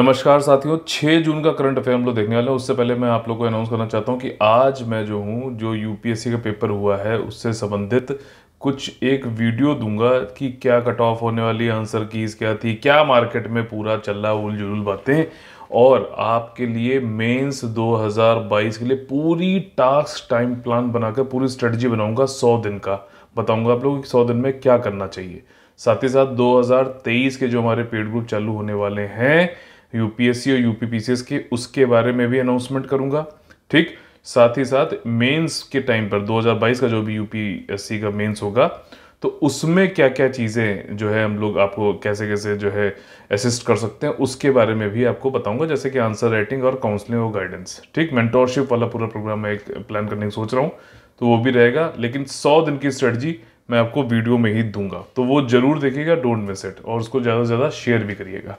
नमस्कार साथियों 6 जून का करंट अफेयर हम लोग देखने वाले हैं उससे पहले मैं आप लोग को अनाउंस करना चाहता हूं कि आज मैं जो हूं जो यूपीएससी का पेपर हुआ है उससे संबंधित कुछ एक वीडियो दूंगा कि क्या कट ऑफ होने वाली आंसर कीज क्या थी क्या मार्केट में पूरा चल रहा उल बातें और आपके लिए मेंस 2022 के लिए पूरी टास्क टाइम प्लान बनाकर पूरी स्ट्रेटजी बनाऊंगा 100 दिन का बताऊंगा आप लोगों को सौ दिन में क्या करना चाहिए साथ ही साथ 2023 के जो हमारे पेड ग्रुप चालू होने वाले हैं यूपीएससी और यूपीपीसीएस की उसके बारे में भी अनाउंसमेंट करूंगा ठीक साथ ही साथ मेंस के टाइम पर 2022 का जो भी यूपीएससी का मेंस होगा तो उसमें क्या क्या चीज़ें जो है हम लोग आपको कैसे कैसे जो है असिस्ट कर सकते हैं उसके बारे में भी आपको बताऊंगा जैसे कि आंसर राइटिंग और काउंसलिंग और गाइडेंस ठीक मेंटोरशिप वाला पूरा प्रोग्राम मैं एक प्लान करने की सोच रहा हूँ तो वो भी रहेगा लेकिन सौ दिन की स्ट्रेटजी मैं आपको वीडियो में ही दूंगा तो वो जरूर देखिएगा डोंट मिस इट और उसको ज़्यादा से ज़्यादा शेयर भी करिएगा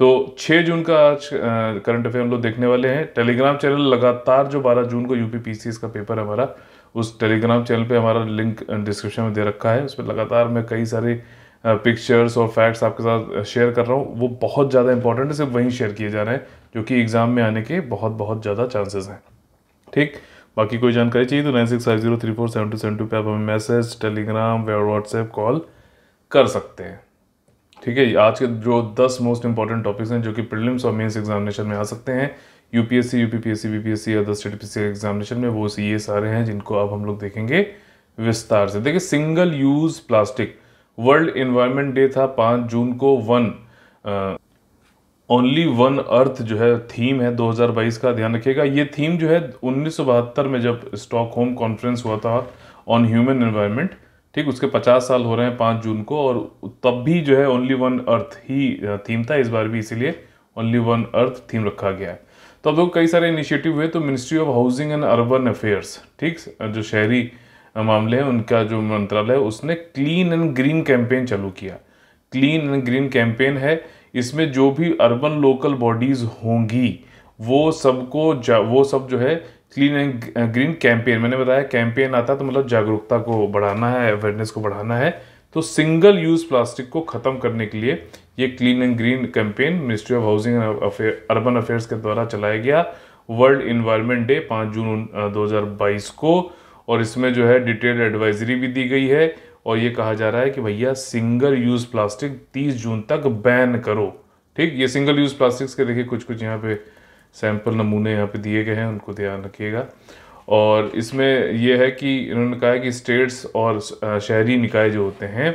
तो 6 जून का आज करंट अफेयर हम लोग देखने वाले हैं टेलीग्राम चैनल लगातार जो 12 जून को यूपी पीसीएस का पेपर है हमारा उस टेलीग्राम चैनल पे हमारा लिंक डिस्क्रिप्शन में दे रखा है उस पर लगातार मैं कई सारे पिक्चर्स और फैक्ट्स आपके साथ शेयर कर रहा हूँ वो बहुत ज़्यादा इंपॉर्टेंट है सिर्फ वहीं शेयर किए जा रहे हैं जो कि एग्ज़ाम में आने के बहुत बहुत ज़्यादा चांसेस हैं ठीक बाकी कोई जानकारी चाहिए तो nine six five zero three four seven two seven two पर आप हमें मैसेज टेलीग्राम व्हाट्सएप कॉल कर सकते हैं ठीक है आज के जो दस मोस्ट इंपॉर्टेंट टॉपिक्स हैं जो कि प्रिलिम्स और मेंस एग्जामिनेशन में आ सकते हैं यूपीएससी यूपीपीएससी बीपीएससी या दस स्टेट एग्जामिनेशन में वो ये सारे हैं जिनको अब हम लोग देखेंगे विस्तार से देखिए single use plastic world environment day था पाँच जून को वन ओनली वन अर्थ जो है थीम है 2022 का ध्यान रखिएगा ये थीम जो है उन्नीस में जब स्टॉक होम कॉन्फ्रेंस हुआ था ऑन ह्यूमन इन्वायरमेंट ठीक उसके पचास साल हो रहे हैं पाँच जून को और तब भी जो है ओनली वन अर्थ ही थीम था इस बार भी इसीलिए ओनली वन अर्थ थीम रखा गया है तो अब देखो कई सारे इनिशिएटिव हुए तो ministry of housing and urban affairs ठीक जो शहरी मामले हैं उनका जो मंत्रालय है उसने क्लीन एंड ग्रीन कैंपेन चालू किया क्लीन एंड ग्रीन कैंपेन है इसमें जो भी अर्बन लोकल बॉडीज़ होंगी वो सबको वो सब जो है क्लीन एंड ग्रीन कैंपेन मैंने बताया कैंपेन आता तो मतलब जागरूकता को बढ़ाना है अवेयरनेस को बढ़ाना है तो सिंगल यूज़ प्लास्टिक को ख़त्म करने के लिए ये clean and green campaign ministry of housing and urban affairs के द्वारा चलाया गया वर्ल्ड इन्वायरमेंट डे पाँच जून uh, दो को और इसमें जो है डिटेल्ड एडवाइजरी भी दी गई है और ये कहा जा रहा है कि भैया सिंगल यूज़ प्लास्टिक 30 जून तक बैन करो ठीक ये सिंगल यूज़ प्लास्टिक्स के देखिए कुछ कुछ यहाँ पे सैंपल नमूने यहाँ पे दिए गए हैं उनको ध्यान रखिएगा और इसमें यह है कि इन्होंने कहा है कि स्टेट्स और शहरी निकाय जो होते हैं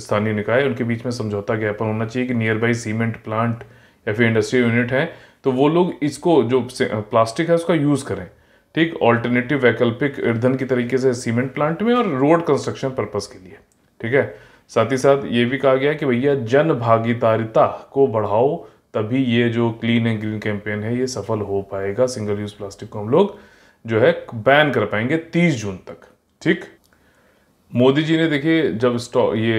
स्थानीय निकाय उनके बीच में समझौता ज्ञापन होना चाहिए कि नियर बाई सीमेंट प्लांट या फिर इंडस्ट्री यूनिट है तो वो लोग इसको जो प्लास्टिक है उसका यूज़ करें ठीक ऑल्टरनेटिव वैकल्पिक ईंधन की तरीके से सीमेंट प्लांट में और रोड कंस्ट्रक्शन पर्पज़ के लिए ठीक है साथ ही साथ ये भी कहा गया कि भैया जन भागीदारिता को बढ़ाओ तभी ये जो क्लीन एंड ग्रीन कैंपेन है ये सफल हो पाएगा सिंगल यूज़ प्लास्टिक को हम लोग जो है बैन कर पाएंगे तीस जून तक ठीक मोदी जी ने देखिए जब स्टॉक ये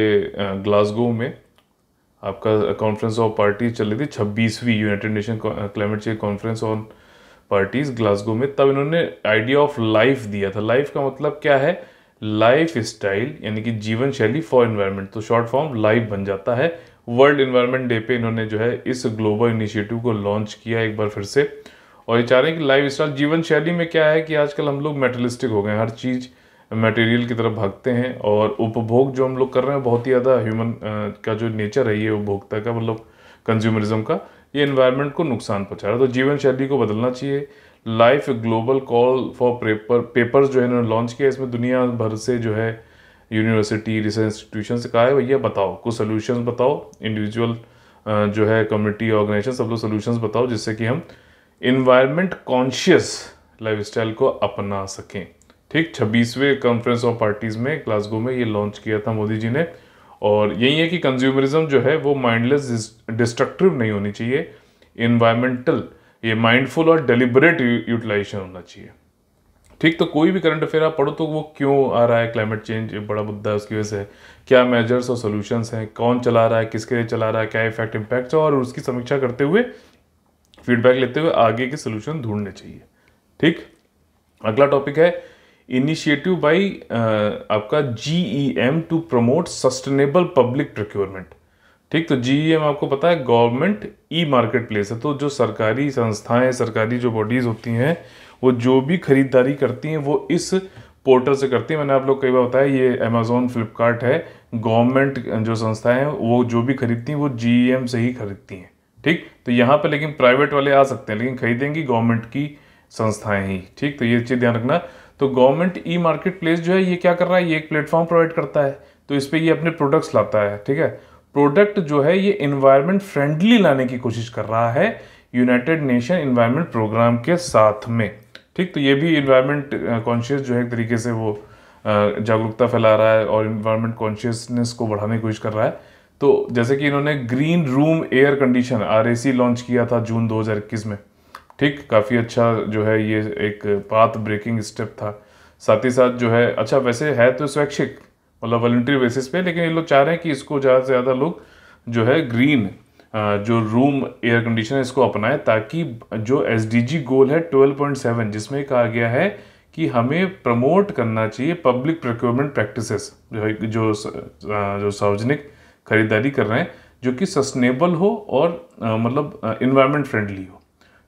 ग्लासगो में आपका कॉन्फ्रेंस ऑफ पार्टीज चल रही थी छब्बीसवीं United Nation climate change conference on parties Glasgow में तब इन्होंने आइडिया ऑफ लाइफ दिया था लाइफ का मतलब क्या है लाइफ स्टाइल यानी कि जीवन शैली फॉर एनवायरमेंट तो शॉर्ट फॉर्म लाइफ बन जाता है वर्ल्ड इन्वायरमेंट डे पे इन्होंने जो है इस ग्लोबल इनिशिएटिव को लॉन्च किया एक बार फिर से और ये चाह रहे हैं कि लाइफ स्टाइल जीवन शैली में क्या है कि आजकल हम लोग मेटलिस्टिक हो गए हर चीज़ मटेरियल की तरफ भागते हैं और उपभोग जो हम लोग कर रहे हैं बहुत ही ज़्यादा ह्यूमन का जो नेचर है ये उपभोक्ता का मतलब कंज्यूमरिज्म का ये इन्वायरमेंट को नुकसान पहुँचा रहा है तो जीवन शैली को बदलना चाहिए life global call for paper papers जो है इन्होंने लॉन्च किया इसमें दुनिया भर से जो है यूनिवर्सिटी रिसर्च इंस्टीट्यूशन से कहा है भैया बताओ कुछ सोल्यूशन बताओ इंडिविजुअल जो है कम्युनिटी ऑर्गेनाइजेशन सब लोग सोल्यूशन बताओ जिससे कि हम इन्वायरमेंट कॉन्शियस लाइफ स्टाइल को अपना सकें ठीक छब्बीसवें कॉन्फ्रेंस ऑफ पार्टीज़ में ग्लासगो में ये लॉन्च किया था मोदी जी ने और यही है कि कंज्यूमरिज्म जो है वो माइंडलेस डिस्ट्रक्टिव नहीं होनी चाहिए इन्वायरमेंटल ये माइंडफुल और डिलिबरेट यूटिलाइजेशन होना चाहिए ठीक तो कोई भी करंट अफेयर आप पढ़ो तो वो क्यों आ रहा है क्लाइमेट चेंज बड़ा मुद्दा है उसकी वजह से क्या मेजर्स और सोल्यूशंस हैं कौन चला रहा है किसके लिए चला रहा है क्या इफेक्ट इम्पैक्ट है और उसकी समीक्षा करते हुए फीडबैक लेते हुए आगे के सोल्यूशन ढूंढने चाहिए ठीक अगला टॉपिक है इनिशिएटिव बाई आपका G E M to promote sustainable public procurement ठीक तो जी ई एम आपको पता है गवर्नमेंट ई मार्केट प्लेस है तो जो सरकारी संस्थाएं सरकारी जो बॉडीज़ होती हैं वो जो भी ख़रीदारी करती हैं वो इस पोर्टल से करती हैं मैंने आप लोग कई बार बताया ये अमेज़ोन फ्लिपकार्ट है गवर्नमेंट जो संस्थाएं हैं वो जो भी खरीदती हैं वो जी e से ही खरीदती हैं ठीक तो यहाँ पर लेकिन प्राइवेट वाले आ सकते हैं लेकिन खरीदेंगी गवर्नमेंट की संस्थाएं ही ठीक तो ये चीज़ ध्यान रखना तो गवर्नमेंट ई मार्केट प्लेस जो है ये क्या कर रहा है ये एक प्लेटफॉर्म प्रोवाइड करता है तो इस पर ये अपने प्रोडक्ट्स लाता है ठीक है प्रोडक्ट जो है ये इन्वायरमेंट फ्रेंडली लाने की कोशिश कर रहा है यूनाइटेड नेशन इन्वायरमेंट प्रोग्राम के साथ में ठीक तो ये भी इन्वायरमेंट कॉन्शियस uh, जो है एक तरीके से वो uh, जागरूकता फैला रहा है और इन्वायरमेंट कॉन्शियसनेस को बढ़ाने की कोशिश कर रहा है तो जैसे कि इन्होंने green room air conditioner launch किया था जून दो में ठीक काफ़ी अच्छा जो है ये एक पाथ ब्रेकिंग स्टेप था साथ ही साथ जो है अच्छा वैसे है तो स्वैच्छिक मतलब वॉल्ट्री बेसिस पे लेकिन ये लोग चाह रहे हैं कि इसको ज़्यादा से ज़्यादा लोग जो है ग्रीन जो रूम एयर कंडीशन है इसको अपनाएं ताकि जो एस गोल है 12.7 जिसमें कहा गया है कि हमें प्रमोट करना चाहिए पब्लिक प्रोक्योरमेंट प्रैक्टिसेस जो जो सार्वजनिक खरीदारी कर रहे हैं जो कि सस्टेनेबल हो और मतलब इन्वायरमेंट फ्रेंडली हो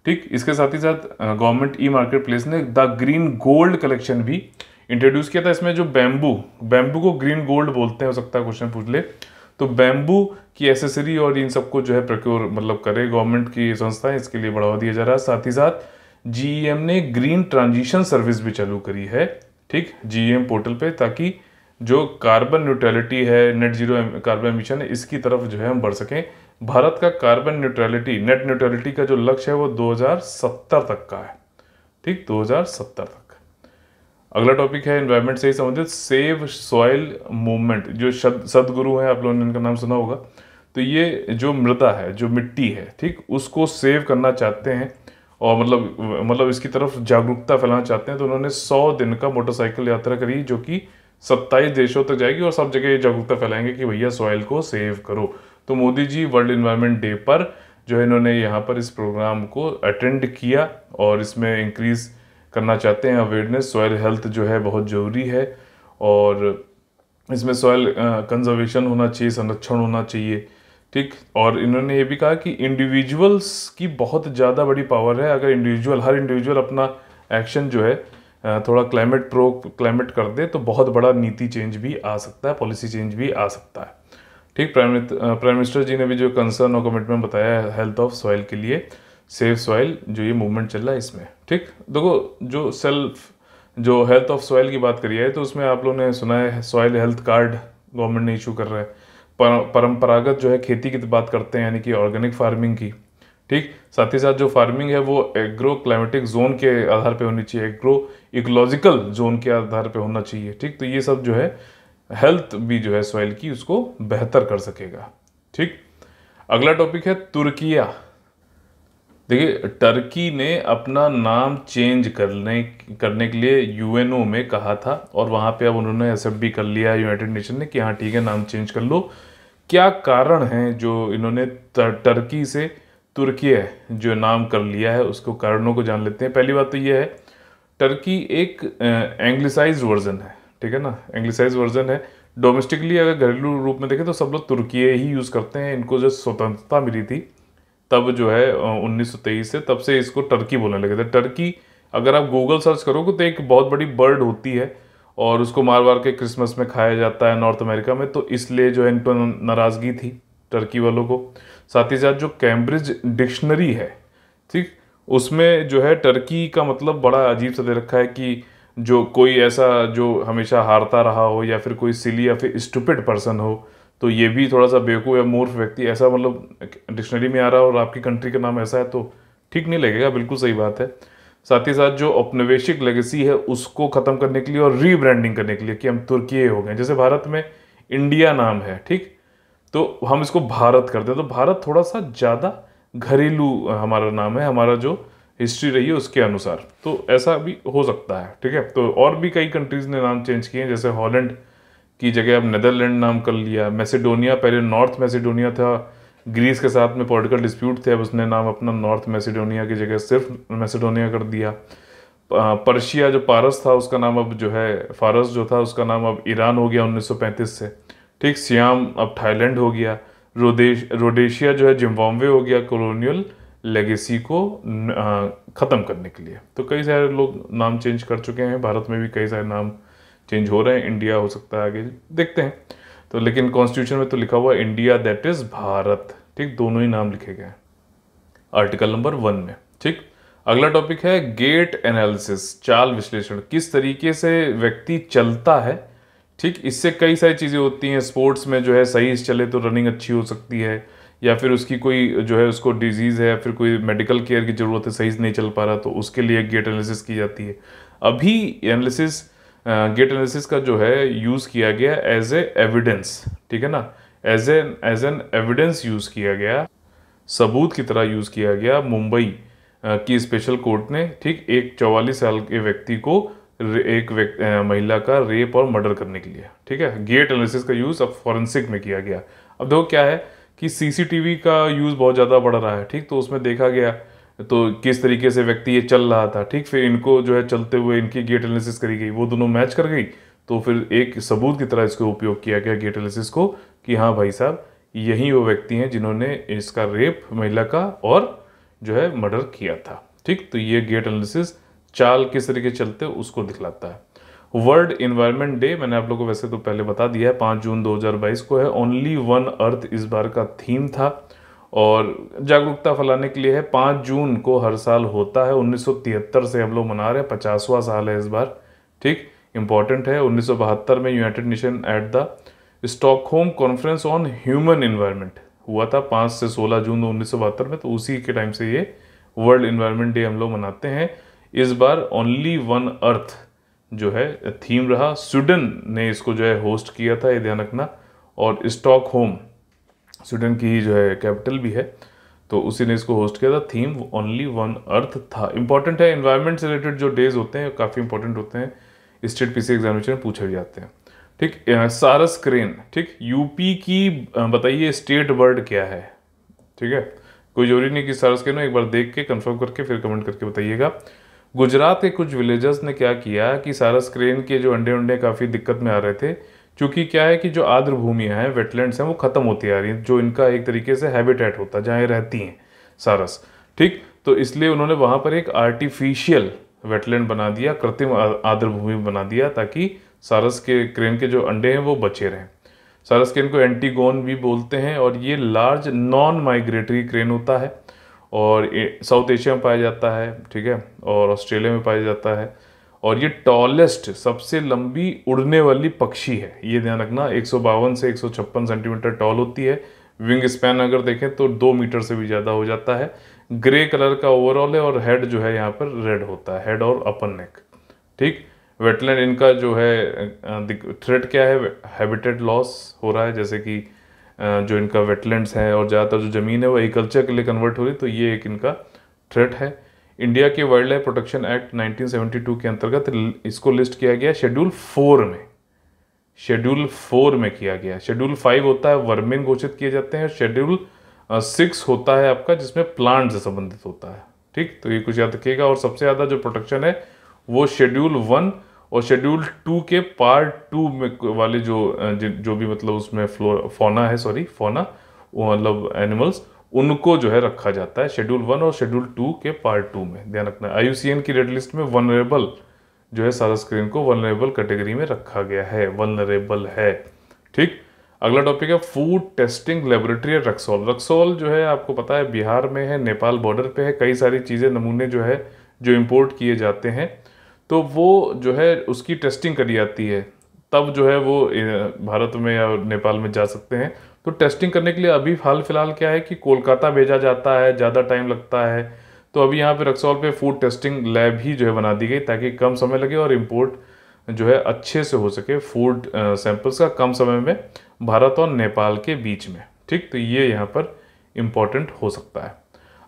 ठीक इसके साथ ही साथ गवर्नमेंट ई मार्केट प्लेस ने द ग्रीन गोल्ड कलेक्शन भी इंट्रोड्यूस किया था इसमें जो बैम्बू बैम्बू को ग्रीन गोल्ड बोलते हैं हो सकता है क्वेश्चन पूछ ले तो बैम्बू की एसेसरी और इन सबको जो है प्रक्योर मतलब करे गवर्नमेंट की संस्था इसके लिए बढ़ावा दिया जा रहा है साथ ही साथ जी e ने ग्रीन ट्रांजिशन सर्विस भी चालू करी है ठीक जी पोर्टल e पे ताकि जो कार्बन न्यूट्रलिटी है नेट जीरो कार्बन मिशन है इसकी तरफ जो है हम बढ़ सकें भारत का कार्बन न्यूट्रलिटी नेट न्यूट्रलिटी का जो लक्ष्य है वो 2070 तक का है ठीक 2070 तक अगला टॉपिक है इन्वायरमेंट से ही संबंधित सेव सॉइल मूवमेंट जो सदगुरु हैं आप लोगों ने इनका नाम सुना होगा तो ये जो मृदा है जो मिट्टी है ठीक उसको सेव करना चाहते हैं और मतलब मतलब इसकी तरफ जागरूकता फैलाना चाहते हैं तो उन्होंने सौ दिन का मोटरसाइकिल यात्रा करी जो कि सत्ताईस देशों तक जाएगी और सब जगह जागरूकता फैलाएंगे कि भैया सॉइल को सेव करो तो Modi ji world environment day पर जो है इन्होंने यहाँ पर इस प्रोग्राम को अटेंड किया और इसमें इंक्रीज़ करना चाहते हैं अवेयरनेस सॉयल हेल्थ जो है बहुत ज़रूरी है और इसमें सॉयल कंजर्वेशन होना चाहिए संरक्षण होना चाहिए ठीक और इन्होंने ये भी कहा कि इंडिविजुअल्स की बहुत ज़्यादा बड़ी पावर है अगर इंडिविजुअल हर इंडिविजुअल अपना एक्शन जो है थोड़ा क्लाइमेट प्रो क्लाइमेट कर दे तो बहुत बड़ा नीति चेंज भी आ सकता है पॉलिसी चेंज भी आ सकता है ठीक प्राइम प्राइम मिनिस्टर जी ने भी जो कंसर्न और कमिटमेंट बताया हेल्थ ऑफ सॉइल के लिए सेव सॉइल जो ये मूवमेंट चल रहा है इसमें ठीक देखो जो सेल्फ जो हेल्थ ऑफ सॉइल की बात करी है तो उसमें आप लोगों ने सुना है सॉइल हेल्थ कार्ड गवर्नमेंट ने इशू कर रहा है परंपरागत जो है खेती की बात करते हैं यानी कि ऑर्गेनिक फार्मिंग की ठीक साथ ही साथ जो फार्मिंग है वो एग्रो क्लाइमेटिक जोन के आधार पे होनी चाहिए एग्रो इकोलॉजिकल जोन के आधार पे होना चाहिए ठीक तो ये सब जो है हेल्थ भी जो है सॉइल की उसको बेहतर कर सकेगा ठीक अगला टॉपिक है तुर्किया देखिए टर्की ने अपना नाम चेंज करने करने के लिए यूएनओ में कहा था और वहाँ पे अब उन्होंने एक्सेप्ट भी कर लिया यूनाइटेड नेशन ने कि हाँ ठीक है नाम चेंज कर लो क्या कारण है जो इन्होंने टर्की से तुर्की जो नाम कर लिया है उसको कारणों को जान लेते हैं पहली बात तो यह है टर्की एक एंग्लिसाइज वर्जन है ठीक है ना एंग्लिसाइज वर्जन है डोमेस्टिकली अगर घरेलू रूप में देखें तो सब लोग तुर्की ही यूज़ करते हैं इनको जो स्वतंत्रता मिली थी तब जो है 1923 से तब से इसको टर्की बोलने लगे थे टर्की अगर आप गूगल सर्च करोगे तो एक बहुत बड़ी बर्ड होती है और उसको मार मार के क्रिसमस में खाया जाता है नॉर्थ अमेरिका में तो इसलिए जो है इनको नाराज़गी थी टर्की वालों को साथ ही साथ जो कैम्ब्रिज डिक्शनरी है ठीक उसमें जो है टर्की का मतलब बड़ा अजीब सा दे रखा है कि जो कोई ऐसा जो हमेशा हारता रहा हो या फिर कोई सिली या फिर स्टूपिड पर्सन हो तो ये भी थोड़ा सा बेवकूफ़ या मूर्ख व्यक्ति ऐसा मतलब डिक्शनरी में आ रहा है और आपकी कंट्री का नाम ऐसा है तो ठीक नहीं लगेगा बिल्कुल सही बात है साथ ही साथ जो औपनिवेशिक लेगेसी है उसको ख़त्म करने के लिए और रीब्रांडिंग करने के लिए कि हम तुर्की हो गए जैसे भारत में इंडिया नाम है ठीक तो हम इसको भारत करते हैं तो भारत थोड़ा सा ज़्यादा घरेलू हमारा नाम है हमारा जो हिस्ट्री रही है उसके अनुसार तो ऐसा भी हो सकता है ठीक है तो और भी कई कंट्रीज़ ने नाम चेंज किए हैं जैसे हॉलैंड की जगह अब नदरलैंड नाम कर लिया मैसेडोनिया पहले नॉर्थ मैसेडोनिया था ग्रीस के साथ में पॉलिटिकल डिस्प्यूट थे अब उसने नाम अपना नॉर्थ मैसेडोनिया की जगह सिर्फ मैसेडोनिया कर दिया पर्शिया जो पारस था उसका नाम अब जो है फारस जो था उसका नाम अब ईरान हो गया 1935 से ठीक सियाम अब थाईलैंड हो गया रोदेश रोडेशिया जो है जिम्बाब्वे हो गया कॉलोनियल लेगेसी को ख़त्म करने के लिए तो कई सारे लोग नाम चेंज कर चुके हैं भारत में भी कई सारे नाम चेंज हो रहे हैं इंडिया हो सकता है आगे देखते हैं तो लेकिन कॉन्स्टिट्यूशन में तो लिखा हुआ इंडिया दैट इज़ भारत ठीक दोनों ही नाम लिखे गए हैं आर्टिकल नंबर वन में ठीक अगला टॉपिक है गेट एनालिसिस चाल विश्लेषण किस तरीके से व्यक्ति चलता है ठीक इससे कई सारी चीज़ें होती हैं स्पोर्ट्स में जो है सही चले तो रनिंग अच्छी हो सकती है या फिर उसकी कोई जो है उसको डिजीज़ है या फिर कोई मेडिकल केयर की ज़रूरत है सही से नहीं चल पा रहा तो उसके लिए गेट एनालिसिस की जाती है अभी एनालिसिस गेट एनालिसिस का जो है यूज़ किया गया एज ए एविडेंस ठीक है ना as an as an evidence use किया गया सबूत की तरह यूज़ किया गया मुंबई की स्पेशल कोर्ट ने ठीक एक चौवालीस साल के व्यक्ति को एक व्यक्ति महिला का रेप और मर्डर करने के लिए ठीक है गेट एनालिसिस का यूज़ अब फॉरेंसिक में किया गया अब देखो क्या है कि सीसीटीवी का यूज़ बहुत ज़्यादा बढ़ रहा है ठीक तो उसमें देखा गया तो किस तरीके से व्यक्ति ये चल रहा था ठीक फिर इनको जो है चलते हुए इनकी गेट एनालिसिस करी गई वो दोनों मैच कर गई तो फिर एक सबूत की तरह इसको उपयोग किया गया गेट एनालिसिस को कि हाँ भाई साहब यही वो व्यक्ति हैं जिन्होंने इसका रेप महिला का और जो है मर्डर किया था ठीक तो ये गेट एनालिसिस चाल किस तरीके चलते उसको दिखलाता है वर्ल्ड इन्वायरमेंट डे मैंने आप लोगों को वैसे तो पहले बता दिया है पाँच जून 2022 को है ओनली वन अर्थ इस बार का थीम था और जागरूकता फैलाने के लिए है पाँच जून को हर साल होता है 1973 से हम लोग मना रहे हैं पचासवा साल है इस बार ठीक इम्पॉर्टेंट है उन्नीस में United Nation at the Stockholm conference on human environment हुआ था पाँच से सोलह जून उन्नीस में तो उसी के टाइम से ये वर्ल्ड इन्वायरमेंट डे हम लोग मनाते हैं इस बार ओनली वन अर्थ जो है थीम रहा स्वीडन ने इसको जो है होस्ट किया था ये ध्यान रखना और स्टॉक होम स्वीडन की जो है कैपिटल भी है तो उसी ने इसको होस्ट किया था थीम ओनली वन अर्थ था इंपॉर्टेंट है इन्वायरमेंट से रिलेटेड जो डेज होते हैं काफ़ी इंपॉर्टेंट होते हैं स्टेट पीसी एग्जामिनेशन में पूछे जाते हैं ठीक सारस क्रेन ठीक यूपी की बताइए स्टेट वर्ड क्या है ठीक है कोई जरूरी नहीं कि सारस क्रेन एक बार देख के कंफर्म करके फिर कमेंट करके बताइएगा गुजरात के कुछ विलेजर्स ने क्या किया कि सारस क्रेन के जो अंडे अंडे काफ़ी दिक्कत में आ रहे थे क्योंकि क्या है कि जो आर्द्र भूमियाँ हैं वेटलैंड्स हैं वो ख़त्म होती आ रही हैं जो इनका एक तरीके से हैबिटेट होता है जहाँ रहती हैं सारस ठीक तो इसलिए उन्होंने वहाँ पर एक आर्टिफिशियल वेटलैंड बना दिया कृत्रिम आर्द्र भूमि बना दिया ताकि सारस के क्रेन के जो अंडे हैं वो बचे रहें सारस क्रेन को एंटीगोन भी बोलते हैं और ये लार्ज नॉन माइग्रेटरी क्रेन होता है और साउथ एशिया में पाया जाता है ठीक है और ऑस्ट्रेलिया में पाया जाता है और ये टॉलेस्ट सबसे लंबी उड़ने वाली पक्षी है ये ध्यान रखना एक से एक सेंटीमीटर टॉल होती है विंग स्पैन अगर देखें तो दो मीटर से भी ज़्यादा हो जाता है ग्रे कलर का ओवरऑल है और हेड जो है यहाँ पर रेड होता है हेड और अपर नेक ठीक वेटलैंड इनका जो है थ्रेट क्या है हैबिटेट लॉस हो रहा है जैसे कि जो इनका वेटलैंड्स हैं और ज़्यादातर जो ज़मीन है वो एग्रीकल्चर के लिए कन्वर्ट हो रही है तो ये एक इनका थ्रेट है इंडिया के वाइल्ड लाइफ प्रोटेक्शन एक्ट 1972 के अंतर्गत इसको लिस्ट किया गया शेड्यूल फोर में शेड्यूल फोर में किया गया शेड्यूल फाइव होता है वर्मिंग घोषित किए जाते हैं शेड्यूल सिक्स होता है आपका जिसमें प्लांट से संबंधित होता है ठीक तो ये कुछ याद रखिएगा और सबसे ज़्यादा जो प्रोटेक्शन है वो शेड्यूल वन और शेड्यूल टू के पार्ट टू में वाले जो जो भी मतलब उसमें फ्लो फोना है सॉरी फोना मतलब एनिमल्स उनको जो है रखा जाता है शेड्यूल वन और शेड्यूल टू के पार्ट टू में ध्यान रखना आई की रेड लिस्ट में वनरेबल जो है सारा स्क्रीन को वनरेबल कैटेगरी में रखा गया है वनरेबल है ठीक अगला टॉपिक है food testing laboratory at Raxaul Raxaul जो है आपको पता है बिहार में है नेपाल बॉर्डर पे है कई सारी चीज़ें नमूने जो है जो इम्पोर्ट किए जाते हैं तो वो जो है उसकी टेस्टिंग करी जाती है तब जो है वो भारत में या नेपाल में जा सकते हैं तो टेस्टिंग करने के लिए अभी हाल फिलहाल क्या है कि कोलकाता भेजा जाता है ज़्यादा टाइम लगता है तो अभी यहाँ पे रक्सौल पे फूड टेस्टिंग लैब ही जो है बना दी गई ताकि कम समय लगे और इम्पोर्ट जो है अच्छे से हो सके फूड सैंपल्स का कम समय में भारत और नेपाल के बीच में ठीक तो ये यहाँ पर इम्पोर्टेंट हो सकता है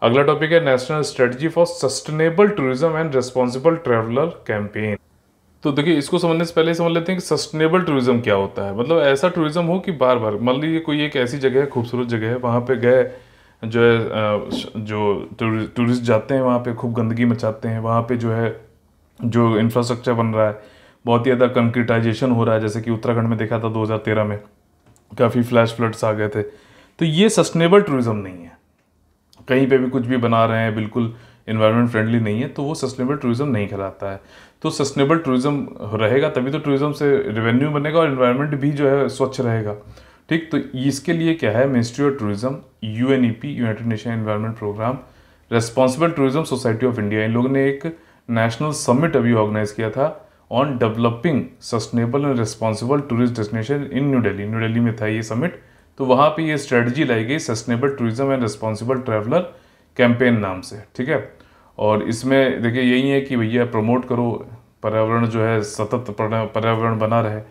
अगला टॉपिक है national strategy for sustainable tourism and responsible traveller campaign तो देखिए इसको समझने से पहले समझ लेते हैं कि सस्टेनेबल टूरिज्म क्या होता है मतलब ऐसा टूरिज्म हो कि बार बार मान लीजिए कोई एक ऐसी जगह है खूबसूरत जगह है वहाँ पे गए जो है जो टूरिस्ट जाते हैं वहाँ पे खूब गंदगी मचाते हैं वहाँ पे जो है जो इंफ्रास्ट्रक्चर बन रहा है बहुत ही ज़्यादा कंक्रीटाइजेशन हो रहा है जैसे कि उत्तराखंड में देखा था 2013 में काफ़ी फ्लैश फ्लड्स आ गए थे तो ये सस्टेनेबल टूरिज़्म नहीं है कहीं पे भी कुछ भी बना रहे हैं बिल्कुल इन्वायरमेंट फ्रेंडली नहीं है तो वो सस्टेनेबल टूरिज्म नहीं कहलाता है तो सस्टेनेबल टूरिज्म रहेगा तभी तो टूरिज्म से रेवेन्यू बनेगा और इन्वायरमेंट भी जो है स्वच्छ रहेगा ठीक तो इसके लिए क्या है ministry of tourism U N E P United Nation environment programme responsible tourism society of India इन लोगों ने एक नेशनल समिट अभी ऑर्गेनाइज किया था on developing sustainable and responsible tourist destination in New Delhi New Delhi में था ये समिट तो वहाँ पे ये स्ट्रेटजी लाई गई sustainable tourism and responsible traveller campaign नाम से ठीक है और इसमें देखिए यही है कि भैया प्रमोट करो पर्यावरण जो है सतत पर्यावरण बना रहे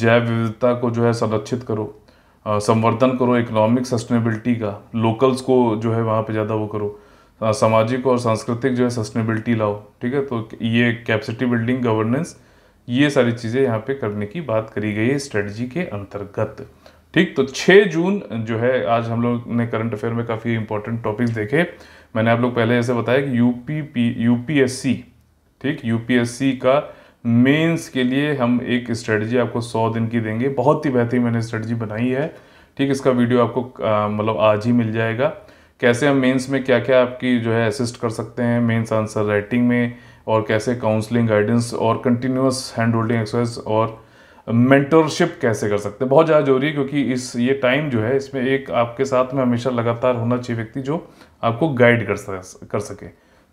जैव विविधता को जो है संरक्षित करो संवर्धन करो इकोनॉमिक सस्टेनेबिलिटी का लोकल्स को जो है वहाँ पे ज़्यादा वो करो सामाजिक और सांस्कृतिक जो है सस्टेनेबिलिटी लाओ ठीक है तो ये कैपेसिटी बिल्डिंग गवर्नेंस ये सारी चीज़ें यहाँ पे करने की बात करी गई है स्ट्रेटजी के अंतर्गत ठीक तो 6 जून जो है आज हम लोग ने करंट अफेयर में काफ़ी इंपॉर्टेंट टॉपिक्स देखे मैंने आप लोग पहले ऐसे बताया कि यू एस यूपीएससी ठीक यूपीएससी का मेंस के लिए हम एक स्ट्रेटजी आपको 100 दिन की देंगे बहुत ही बेहतरीन मैंने स्ट्रेटजी बनाई है ठीक इसका वीडियो आपको मतलब आज ही मिल जाएगा कैसे हम मेंस में क्या क्या आपकी जो है असिस्ट कर सकते हैं मेंस आंसर राइटिंग में और कैसे काउंसलिंग गाइडेंस और कंटिन्यूस हैंड होल्डिंग एक्सरसाइज और मेंटोरशिप कैसे कर सकते हैं बहुत ज़्यादा जरूरी है क्योंकि इस ये टाइम जो है इसमें एक आपके साथ में हमेशा लगातार होना चाहिए व्यक्ति जो आपको गाइड कर सक कर सके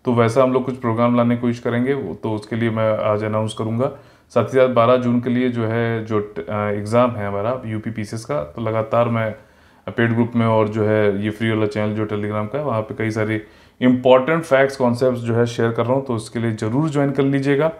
तो वैसा हम लोग कुछ प्रोग्राम लाने की कोशिश करेंगे तो उसके लिए मैं आज अनाउंस करूँगा साथ ही साथ बारह जून के लिए जो है जो एग्ज़ाम है हमारा यू पी का तो लगातार मैं पेड ग्रुप में और जो है ये फ्री वाला चैनल जो टेलीग्राम का है वहाँ पे कई सारे इंपॉर्टेंट फैक्ट्स कॉन्सेप्ट जो है शेयर कर रहा हूँ तो उसके लिए ज़रूर ज्वाइन कर लीजिएगा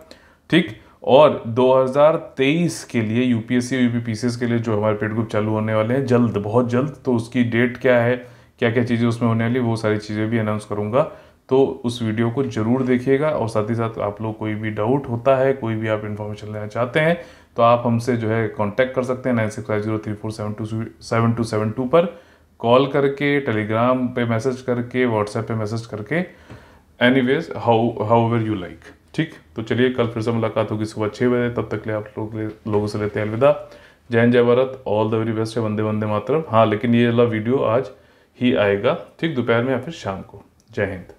ठीक और 2023 के लिए यूपीएससी और एस के लिए जो हमारे पेड ग्रुप चालू होने वाले हैं जल्द बहुत जल्द तो उसकी डेट क्या है क्या क्या चीज़ें उसमें होने वाली वो सारी चीज़ें भी अनाउंस करूँगा तो उस वीडियो को ज़रूर देखिएगा और साथ ही साथ आप लोग कोई भी डाउट होता है कोई भी आप इन्फॉर्मेशन लेना चाहते हैं तो आप हमसे जो है कांटेक्ट कर सकते हैं nine six five zero three four seven two seven two seven two पर कॉल करके टेलीग्राम पे मैसेज करके व्हाट्सएप पे मैसेज करके anyways how however you like ठीक तो चलिए कल फिर से मुलाकात होगी सुबह छः बजे तब तक ले आप लोग लोगों से लेते हैं अलविदा जय हिंद जय Bharat all the very best है वंदे वंदे मातरम हाँ लेकिन ये वाला वीडियो आज ही आएगा ठीक दोपहर में या फिर शाम को जय हिंद